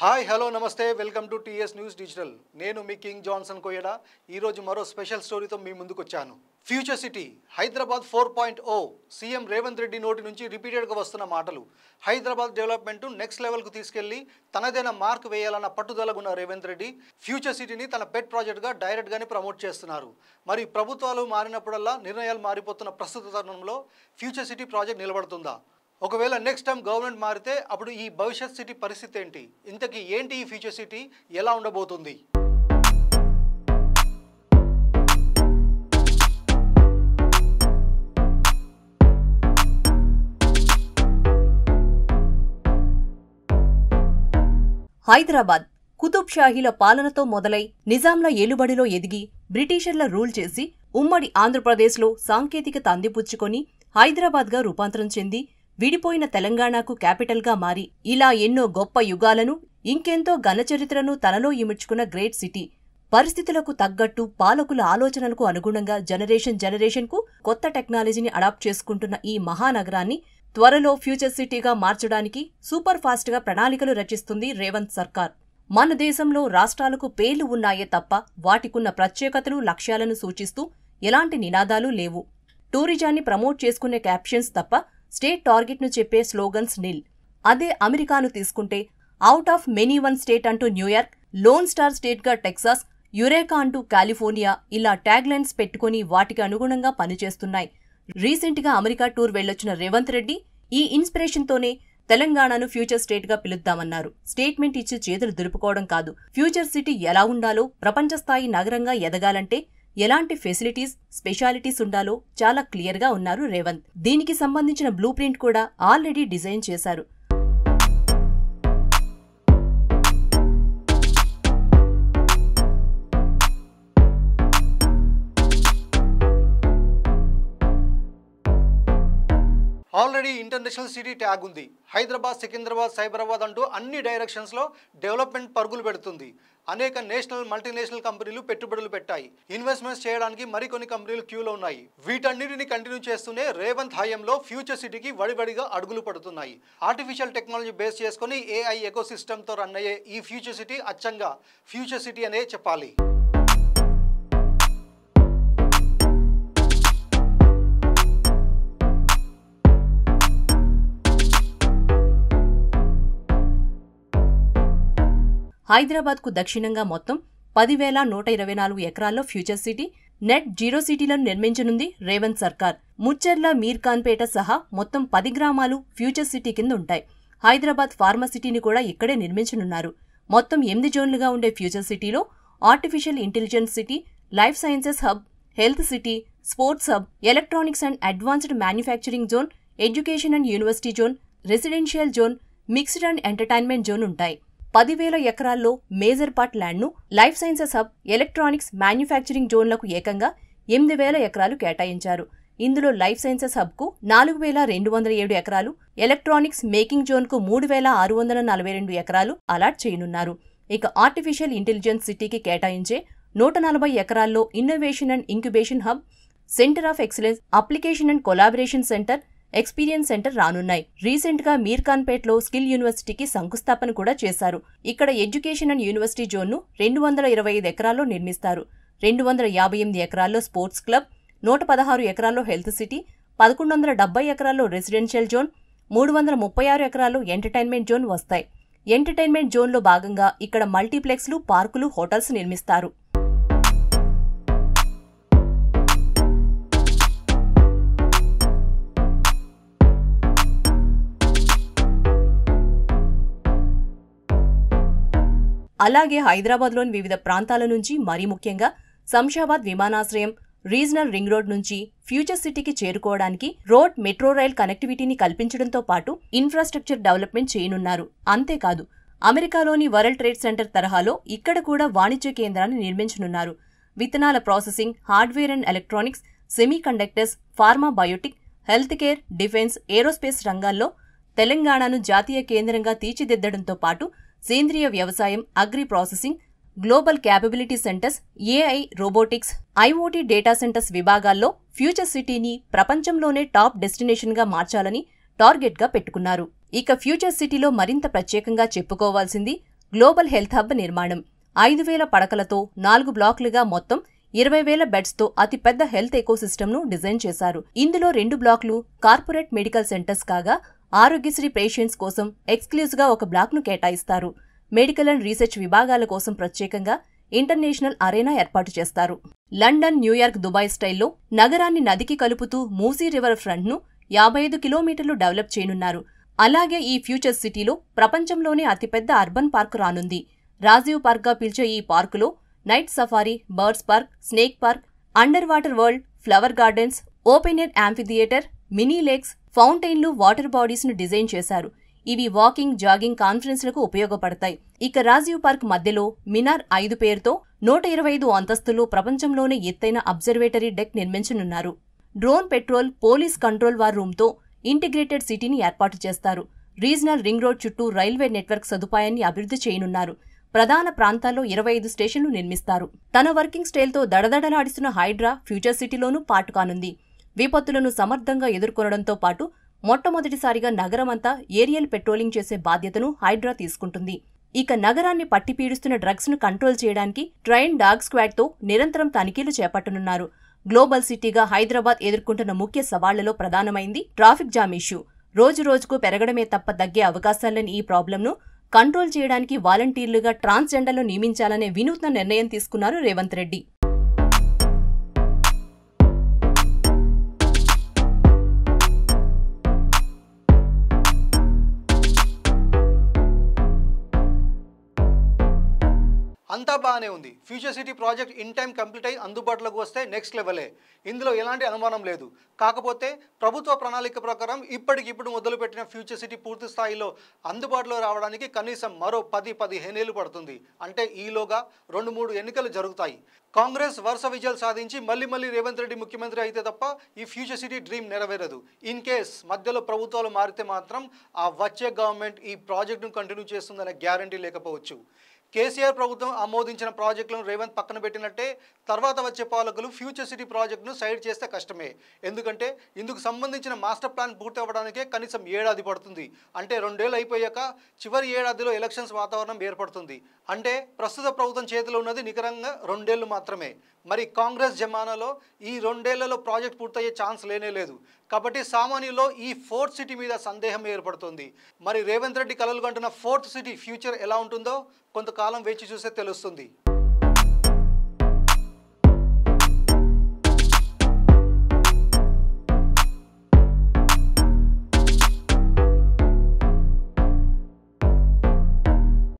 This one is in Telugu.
హాయ్ హలో నమస్తే welcome to TS news digital నేను మీ కింగ్ జాన్సన్ కోయడా ఈరోజు మరో స్పెషల్ స్టోరీతో మీ ముందుకు వచ్చాను future city Hyderabad four point O CM Revanth Reddy నోటి నుంచి రిపీటెడ్గా వస్తున్న మాటలు హైదరాబాద్ డెవలప్మెంట్ను నెక్స్ట్ లెవెల్కు తీసుకెళ్లి తనదైన మార్క్ వేయాలన్న పట్టుదలగున్న రేవంత్ రెడ్డి ఫ్యూచర్ సిటీని తన పెట్ ప్రాజెక్ట్గా డైరెక్ట్గానే ప్రమోట్ చేస్తున్నారు మరి ప్రభుత్వాలు మారినప్పుడల్లా నిర్ణయాలు మారిపోతున్న ప్రస్తుత తరుణంలో ఫ్యూచర్ సిటీ ప్రాజెక్ట్ నిలబడుతుందా ఒకవేళ నెక్స్ట్ టైం గవర్నమెంట్ మారితే అప్పుడు ఈ భవిష్యత్ సిటీ పరిస్థితి ఏంటి ఇంతకీ ఏంటి ఈ ఫ్యూచర్ సిటీ ఎలా ఉండబోతుంది హైదరాబాద్ కుతుబ్ షాహీల పాలనతో మొదలై నిజాంల ఏలుబడిలో ఎదిగి బ్రిటిషర్ల రూల్ చేసి ఉమ్మడి ఆంధ్రప్రదేశ్లో సాంకేతికత అందిపుచ్చుకొని హైదరాబాద్గా రూపాంతరం చెంది విడిపోయిన తెలంగాణకు క్యాపిటల్గా మారి ఇలా ఎన్నో గొప్ప యుగాలను ఇంకెంతో ఘనచరిత్రను తనలో ఇమిడ్చుకున్న గ్రేట్ సిటీ పరిస్థితులకు తగ్గట్టు పాలకుల ఆలోచనలకు అనుగుణంగా జనరేషన్ జనరేషన్కు కొత్త టెక్నాలజీని అడాప్ట్ చేసుకుంటున్న ఈ మహానగరాన్ని త్వరలో ఫ్యూచర్ సిటీగా మార్చడానికి సూపర్ ఫాస్ట్గా ప్రణాళికలు రచిస్తుంది రేవంత్ సర్కార్ మన దేశంలో రాష్ట్రాలకు పేర్లు ఉన్నాయే తప్ప వాటికున్న ప్రత్యేకతలు లక్ష్యాలను సూచిస్తూ ఎలాంటి నినాదాలు లేవు టూరిజాన్ని ప్రమోట్ చేసుకునే క్యాప్షన్స్ తప్ప స్టేట్ టార్గెట్ను చెప్పే స్లోగన్స్ నిల్ అదే అమెరికాను తీసుకుంటే out of many one state అంటూ న్యూయార్క్ లోన్ స్టార్ స్టేట్గా టెక్సాస్ యురేకా అంటూ కాలిఫోర్నియా ఇలా ట్యాగ్లైన్స్ పెట్టుకుని వాటికి అనుగుణంగా పనిచేస్తున్నాయి రీసెంట్గా అమెరికా టూర్ వెళ్లొచ్చిన రేవంత్ రెడ్డి ఈ ఇన్స్పిరేషన్తోనే తెలంగాణను ఫ్యూచర్ స్టేట్గా పిలుద్దామన్నారు స్టేట్మెంట్ ఇచ్చి చేతులు దులుపుకోవడం కాదు ఫ్యూచర్ సిటీ ఎలా ఉండాలో ప్రపంచ స్థాయి నగరంగా ఎదగాలంటే ఎలాంటి ఫెసిలిటీస్ స్పెషాలిటీస్ ఉండాలో చాలా క్లియర్గా ఉన్నారు రేవంత్ దీనికి సంబంధించిన బ్లూ ప్రింట్ కూడా ఆల్రెడీ డిజైన్ చేశారు ఆల్రెడీ ఇంటర్నేషనల్ సిటీ ట్యాగ్ ఉంది హైదరాబాద్ సికింద్రాబాద్ సైబరాబాద్ అంటూ అన్ని డైరెక్షన్స్లో డెవలప్మెంట్ పరుగులు పెడుతుంది అనేక నేషనల్ మల్టీనేషనల్ కంపెనీలు పెట్టుబడులు పెట్టాయి ఇన్వెస్ట్మెంట్స్ చేయడానికి మరికొన్ని కంపెనీలు క్యూలో ఉన్నాయి వీటన్నిటిని కంటిన్యూ చేస్తూనే రేవంత్ హయాంలో ఫ్యూచర్ సిటీకి వడివడిగా అడుగులు పడుతున్నాయి ఆర్టిఫిషియల్ టెక్నాలజీ బేస్ చేసుకుని ఏఐ ఎకోసిస్టమ్తో రన్ అయ్యే ఈ ఫ్యూచర్ సిటీ అచ్చంగా ఫ్యూచర్ సిటీ అనే చెప్పాలి హైదరాబాద్కు దక్షిణంగా మొత్తం పదివేల నూట ఇరవై నాలుగు ఎకరాల్లో ఫ్యూచర్ సిటీ నెట్ జీరో సిటీలను నిర్మించనుంది రేవంత్ సర్కార్ ముచ్చెర్ల మీర్ఖాన్పేట సహా మొత్తం పది గ్రామాలు ఫ్యూచర్ సిటీ కింద ఉంటాయి హైదరాబాద్ ఫార్మా సిటీని కూడా ఇక్కడే నిర్మించనున్నారు మొత్తం ఎనిమిది జోన్లుగా ఉండే ఫ్యూచర్ సిటీలో artificial intelligence city life sciences hub health city sports hub electronics and advanced manufacturing zone education and university zone residential zone mixed and entertainment zone ఉంటాయి పదివేల ఎకరాల్లో మేజర్ పార్ట్ ల్యాండ్ను life sciences hub electronics manufacturing జోన్లకు ఏకంగా ఎనిమిది వేల ఎకరాలు కేటాయించారు ఇందులో లైఫ్ సైన్సెస్ హబ్కు నాలుగు వేల రెండు వందల ఏడు ఎకరాలు ఎలక్ట్రానిక్స్ మేకింగ్ జోన్కు మూడు వేల ఆరు వందల నలభై రెండు ఎకరాలు అలాట్ చేయనున్నారు ఇక ఆర్టిఫిషియల్ ఇంటెలిజెన్స్ సిటీకి కేటాయించే నూట నలభై ఎకరాల్లో innovation and incubation hub centre of excellence application and collaboration centre experience centre రానున్నాయి రీసెంట్ గా మీర్ఖాన్పేట్లో స్కిల్ యూనివర్సిటీకి శంకుస్థాపన కూడా చేశారు ఇక్కడ ఎడ్యుకేషన్ అండ్ యూనివర్సిటీ జోన్ను రెండు వందల ఇరవై ఐదు ఎకరాల్లో నిర్మిస్తారు రెండు వందల యాభై ఎనిమిది ఎకరాల్లో స్పోర్ట్స్ క్లబ్ నూట పదహారు ఎకరాల్లో హెల్త్ సిటీ పదకొండు వందల డెబ్బై ఎకరాల్లో రెసిడెన్షియల్ జోన్ మూడు వందల ముప్పై ఆరు ఎకరాల్లో ఎంటర్టైన్మెంట్ జోన్ వస్తాయి ఎంటర్టైన్మెంట్ జోన్లో భాగంగా ఇక్కడ మల్టీప్లెక్స్లు పార్కులు హోటల్స్ నిర్మిస్తారు అలాగే హైదరాబాద్లోని వివిధ ప్రాంతాల నుంచి మరీ ముఖ్యంగా శంషాబాద్ విమానాశ్రయం రీజనల్ రింగ్ రోడ్ నుంచి ఫ్యూచర్ సిటీకి చేరుకోవడానికి రోడ్ మెట్రో రైల్ కనెక్టివిటీని కల్పించడంతో పాటు ఇన్ఫ్రాస్ట్రక్చర్ డెవలప్మెంట్ చేయనున్నారు అంతేకాదు అమెరికాలోని వరల్డ్ ట్రేడ్ సెంటర్ తరహాలో ఇక్కడ కూడా వాణిజ్య కేంద్రాన్ని నిర్మించనున్నారు విత్తనాల processing hardware and electronics semiconductors pharma biotic health care defence aerospace రంగాల్లో తెలంగాణను జాతీయ కేంద్రంగా తీర్చిదిద్దడంతో పాటు సేంద్రియ వ్యవసాయం agri processing global capability centres AI robotics IoT data centres విభాగాల్లో ఫ్యూచర్ సిటీని ప్రపంచంలోనే టాప్ డెస్టినేషన్గా మార్చాలని టార్గెట్గా పెట్టుకున్నారు ఇక ఫ్యూచర్ సిటీలో మరింత ప్రత్యేకంగా చెప్పుకోవాల్సింది గ్లోబల్ హెల్త్ హబ్ నిర్మాణం ఐదు వేల పడకలతో నాలుగు బ్లాకులుగా మొత్తం ఇరవై వేల బెడ్స్తో అతిపెద్ద హెల్త్ ఎకోసిస్టమ్ను డిజైన్ చేశారు ఇందులో రెండు బ్లాక్లు కార్పొరేట్ మెడికల్ సెంటర్స్ కాగా ఆరోగ్యశ్రీ పేషెంట్స్ కోసం ఎక్స్క్లూజ్గా ఒక బ్లాక్ను కేటాయిస్తారు మెడికల్ అండ్ రీసెర్చ్ విభాగాల కోసం ప్రత్యేకంగా ఇంటర్నేషనల్ అరేనా ఏర్పాటు చేస్తారు లండన్ న్యూయార్క్ దుబాయ్ స్టైల్లో నగరాన్ని నదికి కలుపుతూ మూసీ రివర్ ఫ్రంట్ను యాభై ఐదు కిలోమీటర్లు డెవలప్ చేయనున్నారు అలాగే ఈ ఫ్యూచర్ సిటీలో ప్రపంచంలోనే అతిపెద్ద అర్బన్ పార్క్ రానుంది రాజీవ్ పార్క్గా పిలిచే ఈ పార్కులో night safari birds park snake park under water world flower gardens open air amphitheatre mini lakes ఫౌంటైన్లు వాటర్ బాడీస్ను డిజైన్ చేశారు ఇవి వాకింగ్ జాగింగ్ కాన్ఫరెన్స్లకు ఉపయోగపడతాయి ఇక రాజీవ్ పార్క్ మధ్యలో మినార్ ఐదు పేరుతో నూట ఇరవై ఐదు అంతస్తులు ప్రపంచంలోనే ఎత్తైన అబ్జర్వేటరీ డెక్ నిర్మించనున్నారు drone patrol police control war రూమ్తో ఇంటిగ్రేటెడ్ సిటీని ఏర్పాటు చేస్తారు రీజనల్ రింగ్ రోడ్ చుట్టూ రైల్వే నెట్వర్క్ సదుపాయాన్ని అభివృద్ధి చేయనున్నారు ప్రధాన ప్రాంతాల్లో ఇరవై ఐదు స్టేషన్లు నిర్మిస్తారు తన వర్కింగ్ స్టైల్తో దడదడలాడిస్తున్న హైడ్రా ఫ్యూచర్ సిటీలోనూ పాటు కానుంది విపత్తులను సమర్థంగా ఎదుర్కొనడంతో పాటు మొట్టమొదటిసారిగా నగరమంతా ఏరియల్ పెట్రోలింగ్ చేసే బాధ్యతను హైడ్రా తీసుకుంటుంది ఇక నగరాన్ని పట్టిపీడుస్తున్న డ్రగ్స్ ను కంట్రోల్ చేయడానికి ట్రైన్ డాగ్ స్క్వాడ్తో నిరంతరం తనిఖీలు చేపట్టనున్నారు గ్లోబల్ సిటీగా హైదరాబాద్ ఎదుర్కొంటున్న ముఖ్య సవాళ్లలో ప్రధానమైంది ట్రాఫిక్ జామ్ ఇష్యూ రోజు రోజుకు పెరగడమే తప్ప తగ్గే అవకాశాలని ఈ ప్రాబ్లంను కంట్రోల్ చేయడానికి వాలంటీర్లుగా ట్రాన్స్జెండర్లు నియమించాలనే వినూత్న నిర్ణయం తీసుకున్నారు రేవంత్ రెడ్డి అంతా బాగానే ఉంది future city project in time complete అయ్యి అందుబాటులోకి వస్తే నెక్స్ట్ లెవెలే ఇందులో ఎలాంటి అనుమానం లేదు కాకపోతే ప్రభుత్వ ప్రణాళిక ప్రకారం ఇప్పటికిప్పుడు మొదలుపెట్టిన ఫ్యూచర్ సిటీ పూర్తి స్థాయిలో అందుబాటులో రావడానికి కనీసం మరో పది పదిహేను ఏళ్ళు పడుతుంది అంటే ఈలోగా రెండు మూడు ఎన్నికలు జరుగుతాయి కాంగ్రెస్ వరుస విజయాలు సాధించి మళ్ళీ మళ్ళీ రేవంత్ రెడ్డి ముఖ్యమంత్రి అయితే తప్ప ఈ ఫ్యూచర్ సిటీ డ్రీమ్ నెరవేరదు ఇన్ కేస్ మధ్యలో ప్రభుత్వాలు మారితే మాత్రం ఆ వచ్చే గవర్నమెంట్ ఈ ప్రాజెక్టును కంటిన్యూ చేస్తుందనే గ్యారంటీ లేకపోవచ్చు కేసీఆర్ ప్రభుత్వం ఆమోదించిన ప్రాజెక్టులను రేవంత్ పక్కన పెట్టినట్టే తర్వాత వచ్చే పాలకులు ఫ్యూచర్ సిటీ ప్రాజెక్టును సైడ్ చేస్తే కష్టమే ఎందుకంటే ఇందుకు సంబంధించిన మాస్టర్ ప్లాన్ పూర్తి అవ్వడానికే కనీసం ఏడాది పడుతుంది అంటే రెండేళ్ళు అయిపోయాక చివరి ఏడాదిలో ఎలక్షన్స్ వాతావరణం ఏర్పడుతుంది అంటే ప్రస్తుత ప్రభుత్వం చేతిలో ఉన్నది నికరంగా రెండేళ్లు మాత్రమే మరి కాంగ్రెస్ జమానాలో ఈ రెండేళ్లలో ప్రాజెక్ట్ పూర్తయ్యే ఛాన్స్ లేనే లేదు కాబట్టి సామాన్యుల్లో ఈ ఫోర్త్ సిటీ మీద సందేహం ఏర్పడుతుంది మరి రేవంత్ రెడ్డి కలలు కంటున్న ఫోర్త్ సిటీ ఫ్యూచర్ ఎలా ఉంటుందో కొంతకాలం వేచి చూస్తే తెలుస్తుంది